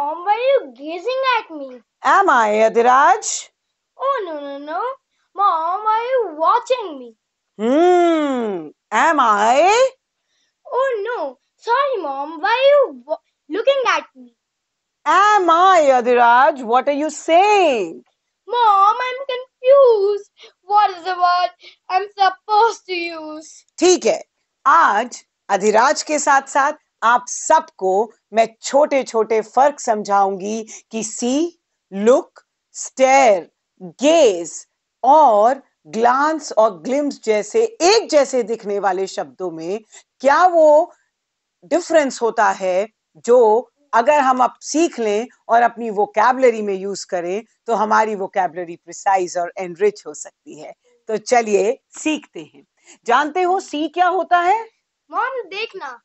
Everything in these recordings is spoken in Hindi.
Tom, why are you gazing at me? Am I, Adiraj? Oh, no, no, no. Mom, why are you watching me? Hmm, am I? Oh, no. Sorry, Mom, why are you looking at me? Am I, Adiraj? What are you saying? Mom, I'm confused. What is the word I'm supposed to use? ठीक है आज अधिराज के साथ साथ आप सबको मैं छोटे छोटे फर्क समझाऊंगी कि सी लुक स्टेर गेज और ग्लांस और ग्लिम्स जैसे एक जैसे दिखने वाले शब्दों में क्या वो डिफरेंस होता है जो अगर हम अब सीख लें और अपनी कैबलरी में यूज करें तो हमारी वो कैबलरी प्रिसाइज और एनरिच हो सकती है तो चलिए सीखते हैं जानते हो सी क्या होता है मॉम देखना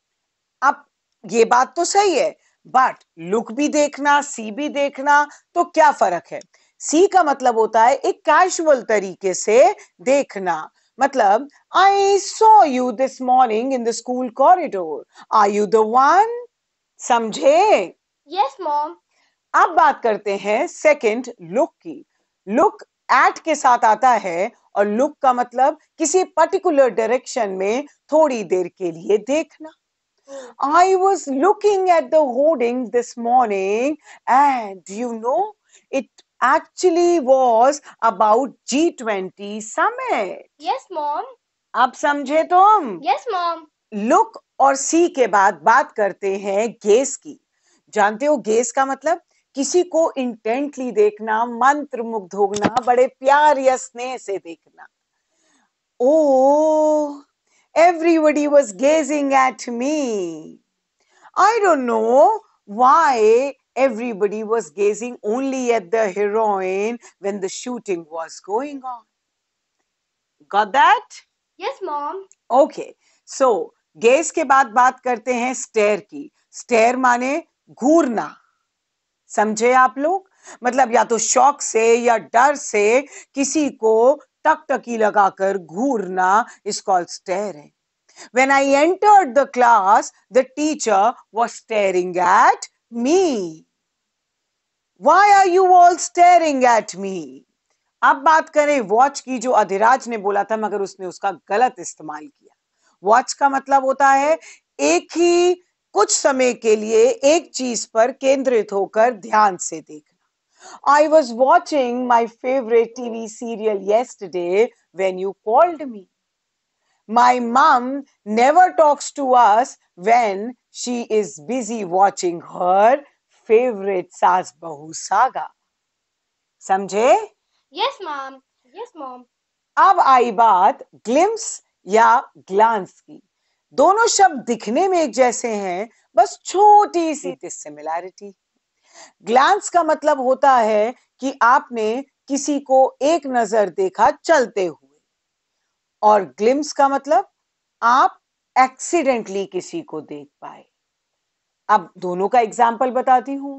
आप ये बात तो सही है बट लुक भी देखना सी भी देखना तो क्या फर्क है सी का मतलब होता है एक कैजुअल तरीके से देखना मतलब I saw you this morning in the school corridor are you the one समझे यस मॉम अब बात करते हैं सेकंड लुक की लुक एट के साथ आता है और लुक का मतलब किसी पर्टिकुलर डायरेक्शन में थोड़ी देर के लिए देखना I was looking at the hoarding this morning, and you know, it actually was about G20 summit. Yes, mom. अब समझे तुम यस मॉम लुक और सी के बाद बात करते हैं गेस की जानते हो गेस का मतलब किसी को इंटेंटली देखना मंत्र मुग्ध होना बड़े प्यार या स्नेह से देखना ओ Everybody was gazing at me. I don't know why everybody was gazing only at the heroine when the shooting was going on. Got that? Yes, mom. Okay. So, gaze ke baad baat karte hain stare ki. Stare माने ghurna. Samjhe aap log? मतलब या तो शौक से या डर से किसी को टकटकी लगाकर घूरना इज कॉल्ड है When I entered the class, the teacher was staring at me. Why are you all staring at me? अब बात करें वॉच की जो अधिराज ने बोला था मगर उसने उसका गलत इस्तेमाल किया वॉच का मतलब होता है एक ही कुछ समय के लिए एक चीज पर केंद्रित होकर ध्यान से देखना I was watching my favorite TV serial yesterday when you called me. My mom never talks to us when she is busy watching her favorite Saas Bahu saga. समझे? Yes, mom. Yes, mom. अब आई बात ग्लिम्स या ग्लांस की दोनों शब्द दिखने में एक जैसे हैं बस छोटी सी डिसिमिलैरिटी ग्लांस का मतलब होता है कि आपने किसी को एक नजर देखा चलते हुए और ग्लिम्स का मतलब आप एक्सीडेंटली किसी को देख पाए अब दोनों का एग्जाम्पल बताती हूं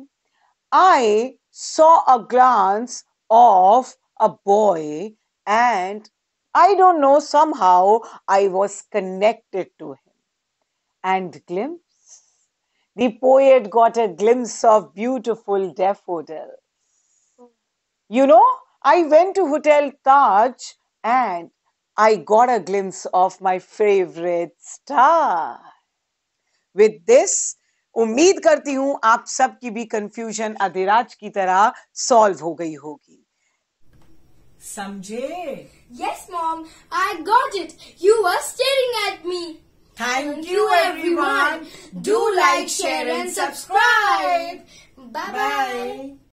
I saw a glance of a boy and I don't know somehow I was connected to him and glimpse The poet got a glimpse of beautiful daffodil. You know, I went to Hotel Taj and I got a glimpse of my favorite star. With this, उम्मीद करती हूँ आप सबकी भी कंफ्यूजन अधिराज की तरह सॉल्व हो गई होगी समझे yes mom I got it you were staring like, share and subscribe. Bye-bye.